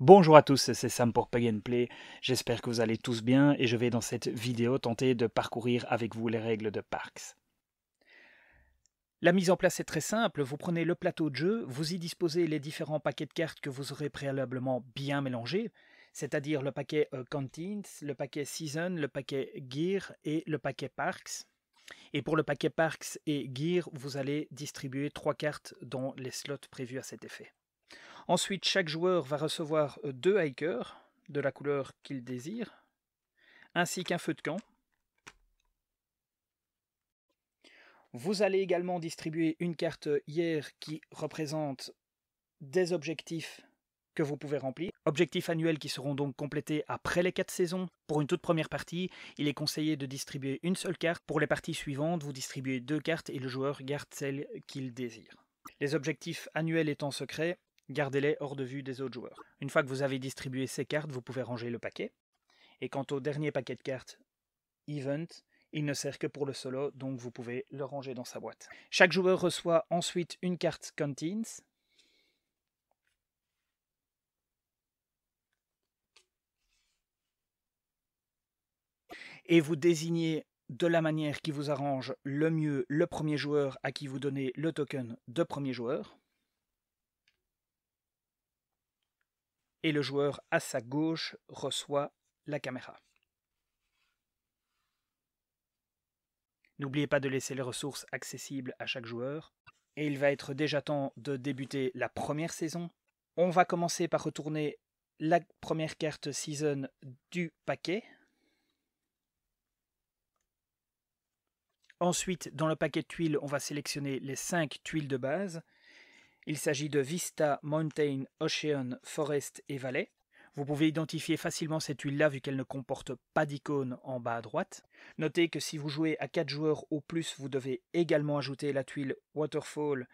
Bonjour à tous, c'est Sam pour Pay Play. J'espère que vous allez tous bien et je vais dans cette vidéo tenter de parcourir avec vous les règles de Parks. La mise en place est très simple, vous prenez le plateau de jeu, vous y disposez les différents paquets de cartes que vous aurez préalablement bien mélangés, c'est-à-dire le paquet euh, le paquet Season, le paquet Gear et le paquet Parks. Et pour le paquet Parks et Gear, vous allez distribuer trois cartes dans les slots prévus à cet effet. Ensuite, chaque joueur va recevoir euh, deux hikers de la couleur qu'il désire, ainsi qu'un feu de camp. Vous allez également distribuer une carte hier qui représente des objectifs que vous pouvez remplir. Objectifs annuels qui seront donc complétés après les 4 saisons. Pour une toute première partie, il est conseillé de distribuer une seule carte. Pour les parties suivantes, vous distribuez deux cartes et le joueur garde celle qu'il désire. Les objectifs annuels étant secrets, Gardez-les hors de vue des autres joueurs. Une fois que vous avez distribué ces cartes, vous pouvez ranger le paquet. Et quant au dernier paquet de cartes Event, il ne sert que pour le solo, donc vous pouvez le ranger dans sa boîte. Chaque joueur reçoit ensuite une carte Contains. Et vous désignez de la manière qui vous arrange le mieux le premier joueur à qui vous donnez le token de premier joueur. et le joueur à sa gauche reçoit la caméra. N'oubliez pas de laisser les ressources accessibles à chaque joueur. Et il va être déjà temps de débuter la première saison. On va commencer par retourner la première carte season du paquet. Ensuite, dans le paquet de tuiles, on va sélectionner les 5 tuiles de base. Il s'agit de Vista, Mountain, Ocean, Forest et Valley. Vous pouvez identifier facilement cette huile-là vu qu'elle ne comporte pas d'icône en bas à droite. Notez que si vous jouez à 4 joueurs ou plus, vous devez également ajouter la tuile Waterfall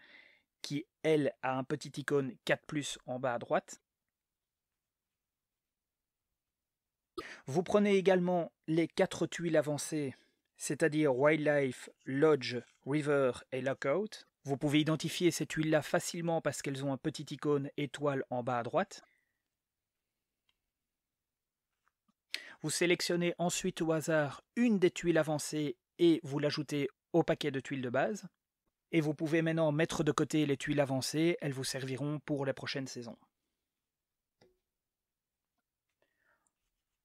qui, elle, a un petit icône 4 en bas à droite. Vous prenez également les 4 tuiles avancées, c'est-à-dire Wildlife, Lodge, River et Lockout. Vous pouvez identifier ces tuiles-là facilement parce qu'elles ont un petit icône étoile en bas à droite. Vous sélectionnez ensuite au hasard une des tuiles avancées et vous l'ajoutez au paquet de tuiles de base. Et vous pouvez maintenant mettre de côté les tuiles avancées, elles vous serviront pour les prochaines saisons.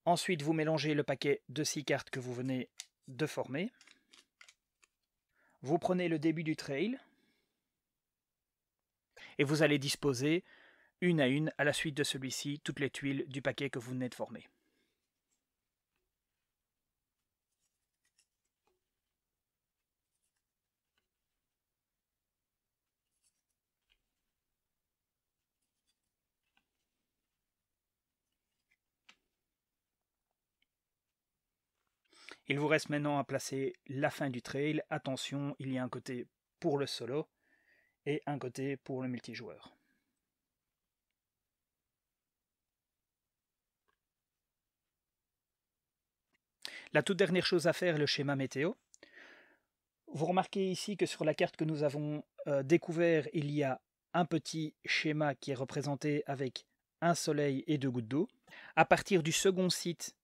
Ensuite, vous mélangez le paquet de 6 cartes que vous venez de former. Vous prenez le début du trail, et vous allez disposer, une à une, à la suite de celui-ci, toutes les tuiles du paquet que vous venez de former. Il vous reste maintenant à placer la fin du trail. Attention, il y a un côté pour le solo et un côté pour le multijoueur. La toute dernière chose à faire est le schéma météo. Vous remarquez ici que sur la carte que nous avons euh, découvert, il y a un petit schéma qui est représenté avec un soleil et deux gouttes d'eau. À partir du second site,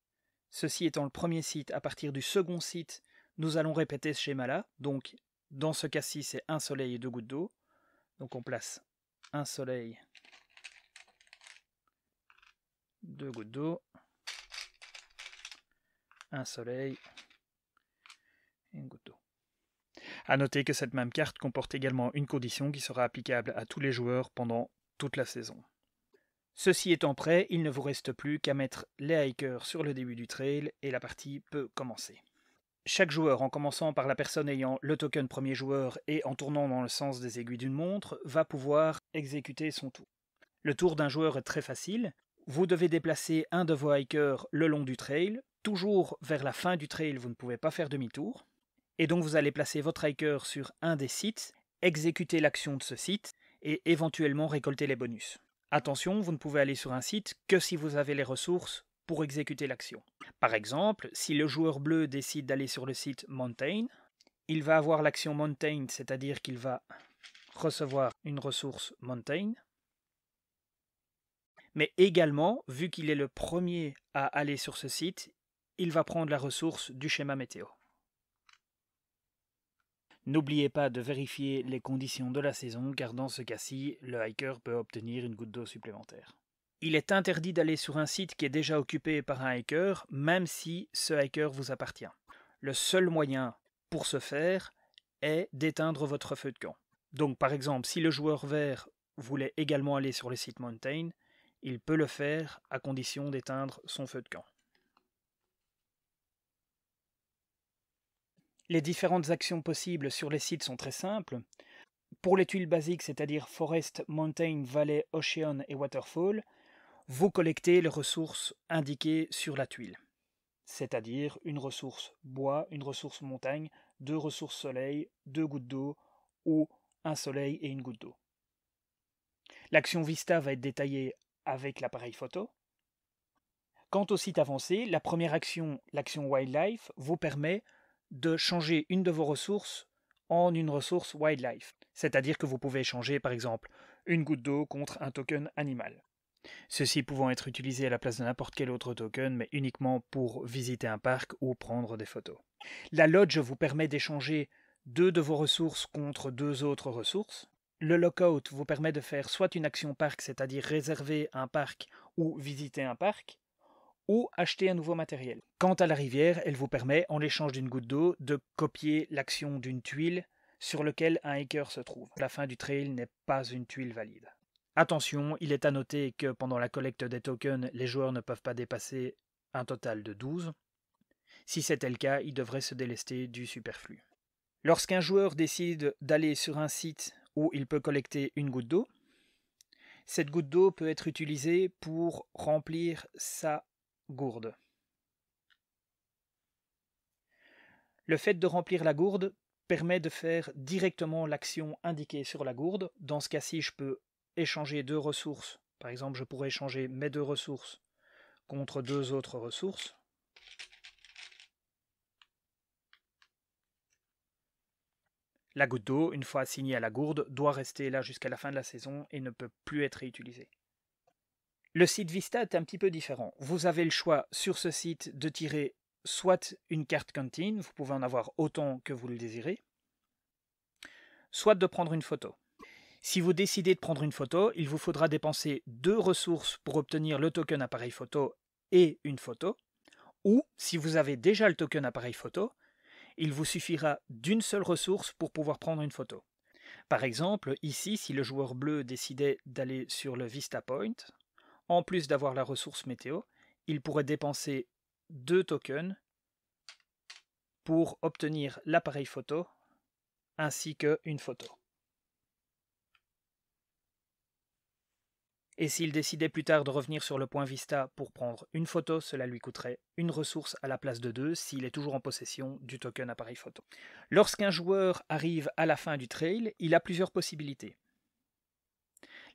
ceci étant le premier site, à partir du second site, nous allons répéter ce schéma-là. Donc, dans ce cas-ci, c'est un soleil et deux gouttes d'eau. Donc on place un soleil, deux gouttes d'eau, un soleil et une goutte d'eau. A noter que cette même carte comporte également une condition qui sera applicable à tous les joueurs pendant toute la saison. Ceci étant prêt, il ne vous reste plus qu'à mettre les hikers sur le début du trail et la partie peut commencer chaque joueur, en commençant par la personne ayant le token premier joueur et en tournant dans le sens des aiguilles d'une montre, va pouvoir exécuter son tour. Le tour d'un joueur est très facile. Vous devez déplacer un de vos hikers le long du trail. Toujours vers la fin du trail, vous ne pouvez pas faire demi-tour. Et donc vous allez placer votre hiker sur un des sites, exécuter l'action de ce site et éventuellement récolter les bonus. Attention, vous ne pouvez aller sur un site que si vous avez les ressources pour exécuter l'action. Par exemple, si le joueur bleu décide d'aller sur le site Mountain, il va avoir l'action Mountain, c'est-à-dire qu'il va recevoir une ressource Mountain. Mais également, vu qu'il est le premier à aller sur ce site, il va prendre la ressource du schéma météo. N'oubliez pas de vérifier les conditions de la saison car dans ce cas-ci, le hiker peut obtenir une goutte d'eau supplémentaire il est interdit d'aller sur un site qui est déjà occupé par un hacker, même si ce hacker vous appartient. Le seul moyen pour ce faire est d'éteindre votre feu de camp. Donc par exemple, si le joueur vert voulait également aller sur le site Mountain, il peut le faire à condition d'éteindre son feu de camp. Les différentes actions possibles sur les sites sont très simples. Pour les tuiles basiques, c'est-à-dire Forest, Mountain, Valley, Ocean et Waterfall, vous collectez les ressources indiquées sur la tuile, c'est-à-dire une ressource bois, une ressource montagne, deux ressources soleil, deux gouttes d'eau, ou un soleil et une goutte d'eau. L'action Vista va être détaillée avec l'appareil photo. Quant au site avancé, la première action, l'action Wildlife, vous permet de changer une de vos ressources en une ressource Wildlife, c'est-à-dire que vous pouvez échanger par exemple une goutte d'eau contre un token animal. Ceci pouvant être utilisés à la place de n'importe quel autre token, mais uniquement pour visiter un parc ou prendre des photos. La lodge vous permet d'échanger deux de vos ressources contre deux autres ressources. Le lockout vous permet de faire soit une action parc, c'est-à-dire réserver un parc ou visiter un parc, ou acheter un nouveau matériel. Quant à la rivière, elle vous permet, en l'échange d'une goutte d'eau, de copier l'action d'une tuile sur laquelle un hacker se trouve. La fin du trail n'est pas une tuile valide. Attention, il est à noter que pendant la collecte des tokens, les joueurs ne peuvent pas dépasser un total de 12. Si c'était le cas, ils devraient se délester du superflu. Lorsqu'un joueur décide d'aller sur un site où il peut collecter une goutte d'eau, cette goutte d'eau peut être utilisée pour remplir sa gourde. Le fait de remplir la gourde permet de faire directement l'action indiquée sur la gourde. Dans ce cas-ci, je peux échanger deux ressources. Par exemple, je pourrais échanger mes deux ressources contre deux autres ressources. La goutte d'eau, une fois assignée à la gourde, doit rester là jusqu'à la fin de la saison et ne peut plus être réutilisée. Le site Vista est un petit peu différent. Vous avez le choix sur ce site de tirer soit une carte cantine, vous pouvez en avoir autant que vous le désirez, soit de prendre une photo. Si vous décidez de prendre une photo, il vous faudra dépenser deux ressources pour obtenir le token appareil photo et une photo. Ou, si vous avez déjà le token appareil photo, il vous suffira d'une seule ressource pour pouvoir prendre une photo. Par exemple, ici, si le joueur bleu décidait d'aller sur le Vista Point, en plus d'avoir la ressource météo, il pourrait dépenser deux tokens pour obtenir l'appareil photo ainsi qu'une photo. et s'il décidait plus tard de revenir sur le point Vista pour prendre une photo, cela lui coûterait une ressource à la place de deux s'il est toujours en possession du token appareil photo. Lorsqu'un joueur arrive à la fin du trail, il a plusieurs possibilités.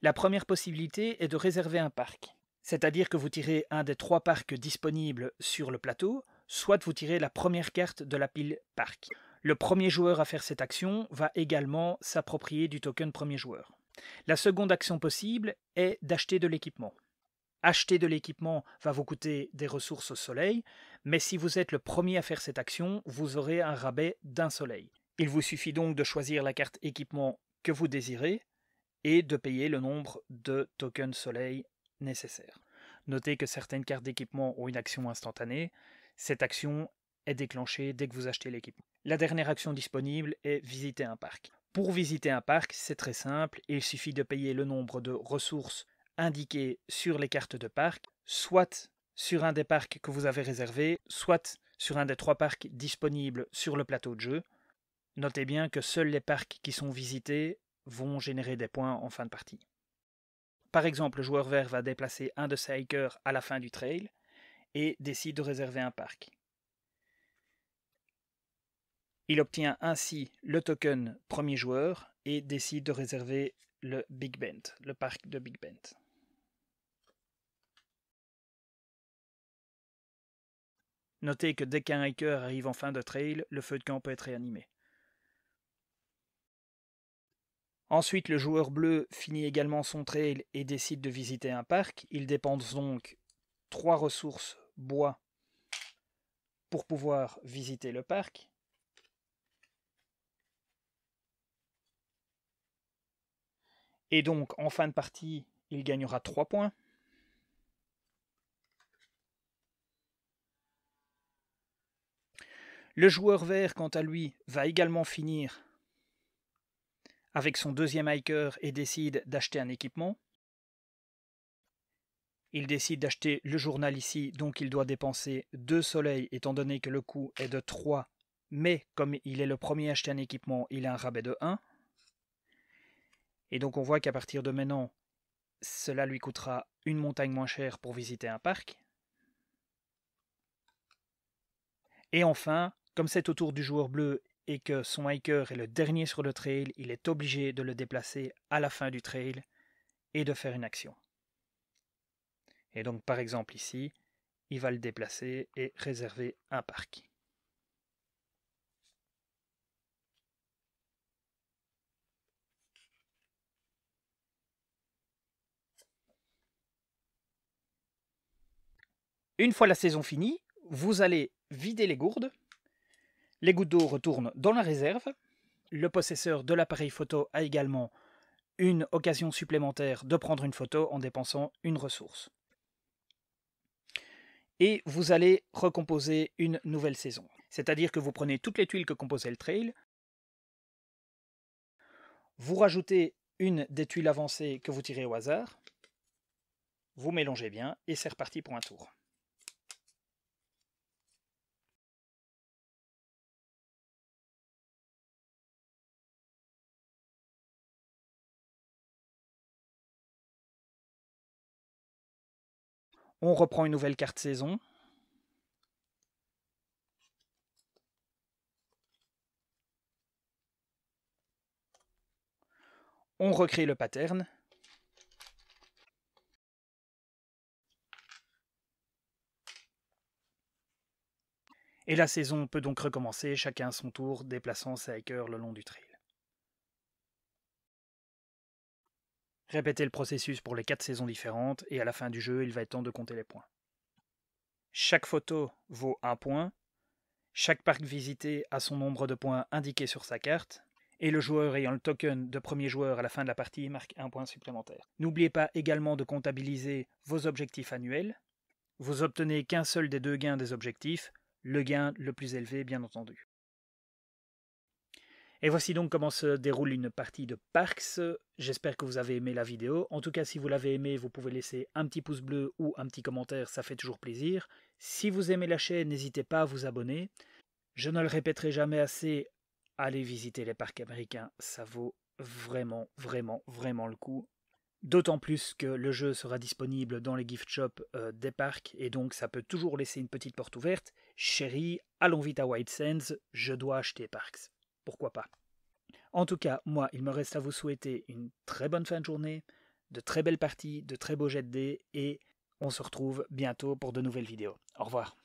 La première possibilité est de réserver un parc, c'est-à-dire que vous tirez un des trois parcs disponibles sur le plateau, soit vous tirez la première carte de la pile parc. Le premier joueur à faire cette action va également s'approprier du token premier joueur. La seconde action possible est d'acheter de l'équipement. Acheter de l'équipement va vous coûter des ressources au soleil, mais si vous êtes le premier à faire cette action, vous aurez un rabais d'un soleil. Il vous suffit donc de choisir la carte équipement que vous désirez et de payer le nombre de tokens soleil nécessaires. Notez que certaines cartes d'équipement ont une action instantanée. Cette action est déclenchée dès que vous achetez l'équipement. La dernière action disponible est visiter un parc. Pour visiter un parc, c'est très simple, il suffit de payer le nombre de ressources indiquées sur les cartes de parc, soit sur un des parcs que vous avez réservé, soit sur un des trois parcs disponibles sur le plateau de jeu. Notez bien que seuls les parcs qui sont visités vont générer des points en fin de partie. Par exemple, le joueur vert va déplacer un de ses hikers à la fin du trail et décide de réserver un parc. Il obtient ainsi le token premier joueur et décide de réserver le Big Bend, le parc de Big Bend. Notez que dès qu'un hiker arrive en fin de trail, le feu de camp peut être réanimé. Ensuite, le joueur bleu finit également son trail et décide de visiter un parc. Il dépense donc trois ressources bois pour pouvoir visiter le parc. Et donc, en fin de partie, il gagnera 3 points. Le joueur vert, quant à lui, va également finir avec son deuxième hiker et décide d'acheter un équipement. Il décide d'acheter le journal ici, donc il doit dépenser 2 soleils étant donné que le coût est de 3, mais comme il est le premier à acheter un équipement, il a un rabais de 1. Et donc on voit qu'à partir de maintenant, cela lui coûtera une montagne moins chère pour visiter un parc. Et enfin, comme c'est au tour du joueur bleu et que son hiker est le dernier sur le trail, il est obligé de le déplacer à la fin du trail et de faire une action. Et donc par exemple ici, il va le déplacer et réserver un parc. Une fois la saison finie, vous allez vider les gourdes. Les gouttes d'eau retournent dans la réserve. Le possesseur de l'appareil photo a également une occasion supplémentaire de prendre une photo en dépensant une ressource. Et vous allez recomposer une nouvelle saison. C'est-à-dire que vous prenez toutes les tuiles que composait le trail, vous rajoutez une des tuiles avancées que vous tirez au hasard, vous mélangez bien et c'est reparti pour un tour. On reprend une nouvelle carte saison. On recrée le pattern. Et la saison peut donc recommencer, chacun à son tour, déplaçant ses hackers le long du trail. Répétez le processus pour les 4 saisons différentes et à la fin du jeu, il va être temps de compter les points. Chaque photo vaut un point, chaque parc visité a son nombre de points indiqué sur sa carte, et le joueur ayant le token de premier joueur à la fin de la partie marque un point supplémentaire. N'oubliez pas également de comptabiliser vos objectifs annuels. Vous obtenez qu'un seul des deux gains des objectifs, le gain le plus élevé bien entendu. Et voici donc comment se déroule une partie de Parks. J'espère que vous avez aimé la vidéo. En tout cas, si vous l'avez aimé, vous pouvez laisser un petit pouce bleu ou un petit commentaire, ça fait toujours plaisir. Si vous aimez la chaîne, n'hésitez pas à vous abonner. Je ne le répéterai jamais assez, allez visiter les parcs américains, ça vaut vraiment, vraiment, vraiment le coup. D'autant plus que le jeu sera disponible dans les gift shops euh, des parcs et donc ça peut toujours laisser une petite porte ouverte. Chérie, allons vite à White Sands, je dois acheter Parks pourquoi pas. En tout cas, moi, il me reste à vous souhaiter une très bonne fin de journée, de très belles parties, de très beaux jets de dés, et on se retrouve bientôt pour de nouvelles vidéos. Au revoir.